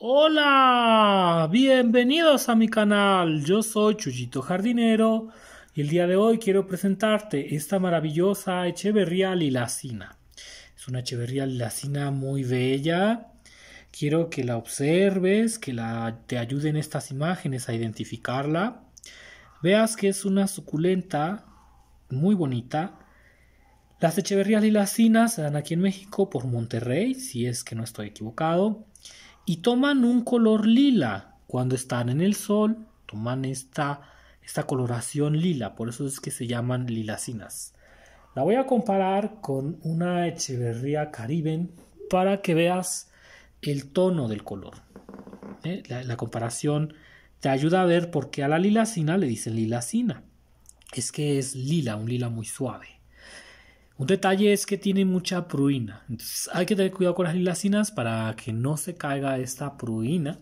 Hola, bienvenidos a mi canal. Yo soy Chuyito Jardinero y el día de hoy quiero presentarte esta maravillosa Echeverría lilacina. Es una Echeverría lilacina muy bella. Quiero que la observes, que la, te ayuden estas imágenes a identificarla. Veas que es una suculenta muy bonita. Las Echeverrías lilacinas se dan aquí en México por Monterrey, si es que no estoy equivocado y toman un color lila. Cuando están en el sol, toman esta, esta coloración lila, por eso es que se llaman lilacinas. La voy a comparar con una Echeverría Cariben para que veas el tono del color. ¿eh? La, la, comparación te ayuda a ver por qué a la lilacina le dicen lilacina. Es que es lila, un lila muy suave. Un detalle es que tiene mucha pruina, entonces hay que tener cuidado con las lilacinas para que no se caiga esta pruina.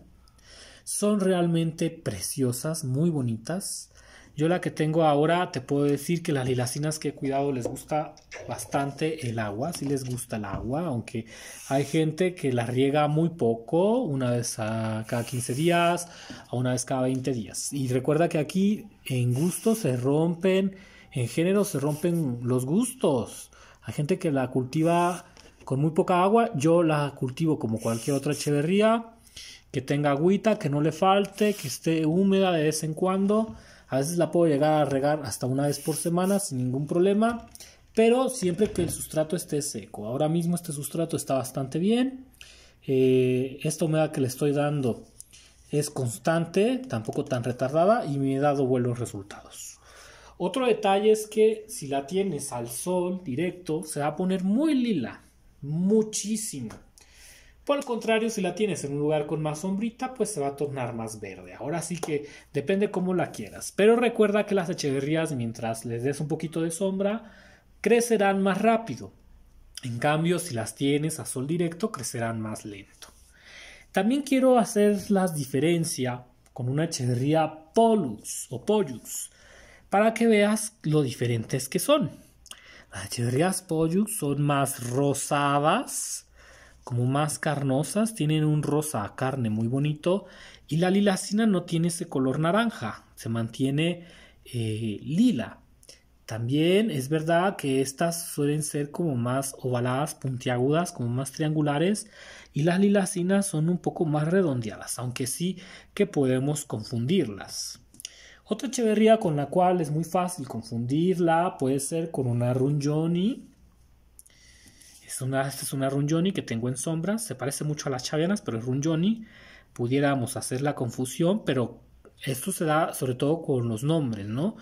Son realmente preciosas, muy bonitas. Yo la que tengo ahora te puedo decir que las lilacinas que he cuidado les gusta bastante el agua, si sí les gusta el agua, aunque hay gente que la riega muy poco, una vez a cada 15 días, a una vez cada 20 días. Y recuerda que aquí en gusto se rompen en género se rompen los gustos. Hay gente que la cultiva con muy poca agua. Yo la cultivo como cualquier otra echeverría. Que tenga agüita, que no le falte, que esté húmeda de vez en cuando. A veces la puedo llegar a regar hasta una vez por semana sin ningún problema. Pero siempre que el sustrato esté seco. Ahora mismo este sustrato está bastante bien. Eh, esta humedad que le estoy dando es constante, tampoco tan retardada y me he dado buenos resultados. Otro detalle es que si la tienes al sol directo, se va a poner muy lila, muchísimo. Por el contrario, si la tienes en un lugar con más sombrita, pues se va a tornar más verde. Ahora sí que depende cómo la quieras. Pero recuerda que las echeverrías, mientras les des un poquito de sombra, crecerán más rápido. En cambio, si las tienes a sol directo, crecerán más lento. También quiero hacer la diferencia con una echeverría Pollux o Pollux para que veas lo diferentes que son. Las chirrias pollux son más rosadas, como más carnosas, tienen un rosa a carne muy bonito y la lilacina no tiene ese color naranja, se mantiene eh, lila. También es verdad que estas suelen ser como más ovaladas, puntiagudas, como más triangulares y las lilacinas son un poco más redondeadas, aunque sí que podemos confundirlas. Otra Echeverría con la cual es muy fácil confundirla puede ser con una Runjoni. Es una, es una Runjoni que tengo en sombra. Se parece mucho a las chavianas, pero es Runjoni. Pudiéramos hacer la confusión, pero esto se da sobre todo con los nombres, ¿no?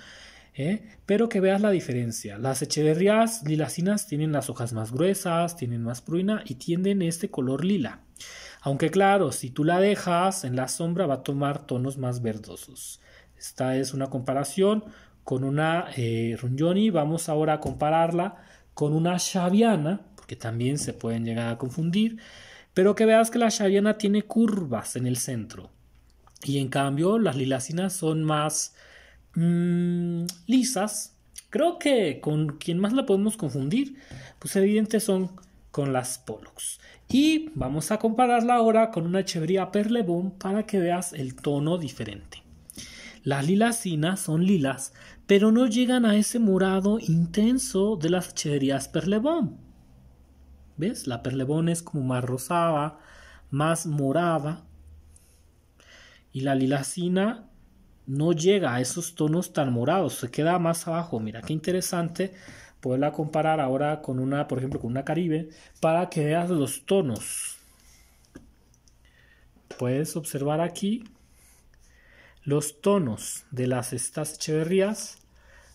¿Eh? Pero que veas la diferencia. Las Echeverrías lilacinas tienen las hojas más gruesas, tienen más pruina y tienden este color lila. Aunque claro, si tú la dejas en la sombra va a tomar tonos más verdosos. Esta es una comparación con una eh, Vamos ahora a compararla con una Shaviana, porque también se pueden llegar a confundir. Pero que veas que la Shaviana tiene curvas en el centro. Y en cambio, las lilacinas son más mm, lisas. Creo que con quien más la podemos confundir, pues evidente son con las Pollux. Y vamos a compararla ahora con una Chevrilla Perlebon para que veas el tono diferente. Las lilacinas son lilas, pero no llegan a ese morado intenso de las cheverías perlebón. ¿Ves? La perlebón es como más rosada, más morada. Y la lilacina no llega a esos tonos tan morados, se queda más abajo. Mira, qué interesante poderla comparar ahora con una, por ejemplo, con una caribe, para que veas los tonos. Puedes observar aquí los tonos de las estas Echeverrías.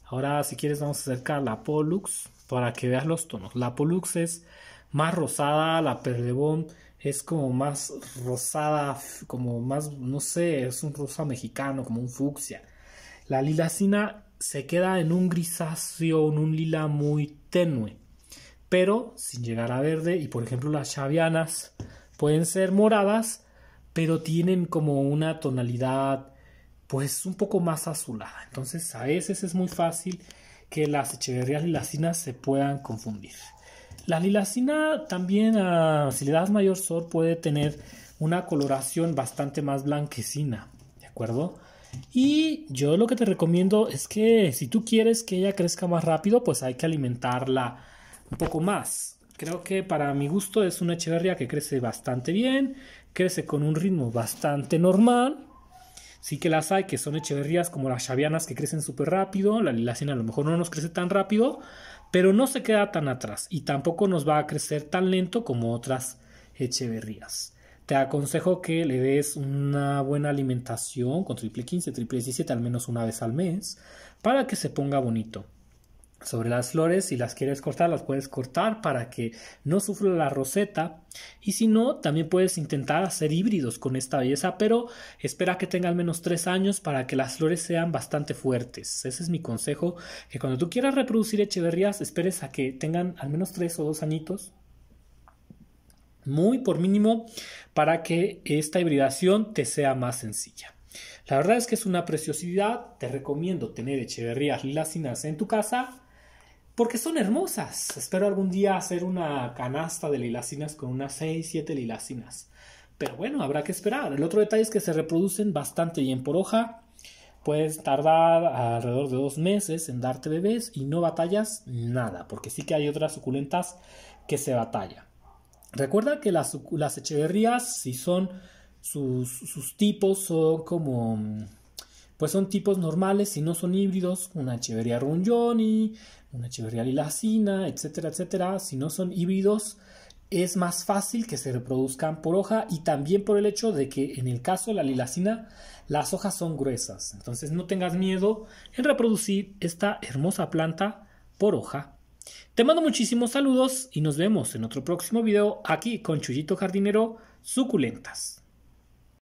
Ahora si quieres vamos a acercar la polux para que veas los tonos. La polux es más rosada, la Perlebón es como más rosada, como más, no sé, es un rosa mexicano, como un fucsia. La lilacina se queda en un grisáceo, en un lila muy tenue, pero sin llegar a verde. Y por ejemplo las chavianas pueden ser moradas, pero tienen como una tonalidad pues un poco más azulada. Entonces a veces es muy fácil que las echeverrías lilacinas se puedan confundir. La lilacina también, ah, si le das mayor sol, puede tener una coloración bastante más blanquecina, ¿de acuerdo? Y yo lo que te recomiendo es que si tú quieres que ella crezca más rápido, pues hay que alimentarla un poco más. Creo que para mi gusto es una echeverría que crece bastante bien, crece con un ritmo bastante normal sí que las hay, que son echeverrías como las chavianas que crecen súper rápido, la lilacina a lo mejor no nos crece tan rápido, pero no se queda tan atrás y tampoco nos va a crecer tan lento como otras echeverrías. Te aconsejo que le des una buena alimentación con triple 15, triple 17 al menos una vez al mes para que se ponga bonito sobre las flores, si las quieres cortar, las puedes cortar para que no sufra la roseta. Y si no, también puedes intentar hacer híbridos con esta belleza, pero espera que tenga al menos tres años para que las flores sean bastante fuertes. Ese es mi consejo, que cuando tú quieras reproducir echeverrías, esperes a que tengan al menos tres o dos añitos. Muy por mínimo para que esta hibridación te sea más sencilla. La verdad es que es una preciosidad, te recomiendo tener echeverrías lilacinas en tu casa porque son hermosas. Espero algún día hacer una canasta de lilacinas con unas 6, 7 lilacinas. Pero bueno, habrá que esperar. El otro detalle es que se reproducen bastante bien por hoja. Puedes tardar alrededor de dos meses en darte bebés y no batallas nada, porque sí que hay otras suculentas que se batalla. Recuerda que las, las echeverrías, si son sus tipos, son como pues son tipos normales, si no son híbridos, una Echeveria Rungioni, una Echeveria Lilacina, etcétera, etcétera. Si no son híbridos, es más fácil que se reproduzcan por hoja y también por el hecho de que en el caso de la lilacina las hojas son gruesas. Entonces no tengas miedo en reproducir esta hermosa planta por hoja. Te mando muchísimos saludos y nos vemos en otro próximo video aquí con Chuyito Jardinero Suculentas.